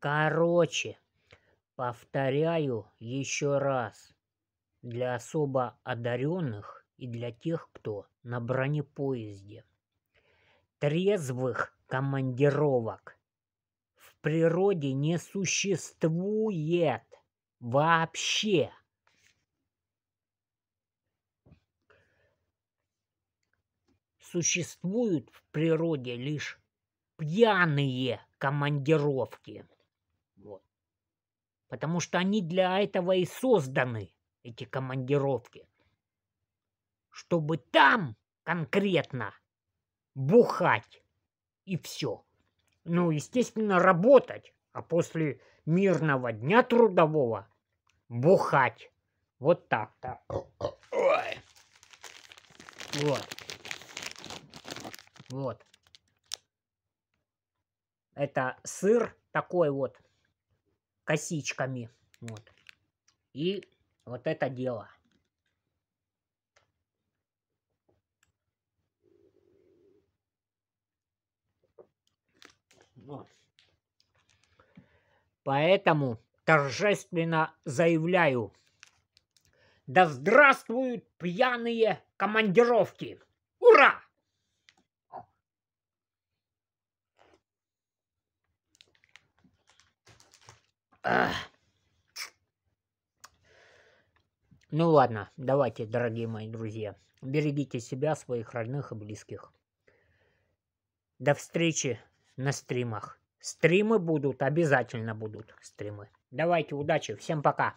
Короче, повторяю еще раз. Для особо одаренных и для тех, кто на бронепоезде. Трезвых командировок в природе не существует вообще. Существуют в природе лишь пьяные командировки. Вот. Потому что они для этого и созданы, эти командировки. Чтобы там конкретно бухать и все. Ну, естественно, работать, а после мирного дня трудового бухать. Вот так-то. Вот. Вот. Это сыр такой вот косичками. Вот. И вот это дело. Поэтому торжественно заявляю, да здравствуют пьяные командировки! Ура! А. Ну ладно, давайте, дорогие мои друзья. Берегите себя, своих родных и близких. До встречи на стримах. Стримы будут, обязательно будут стримы. Давайте, удачи, всем пока.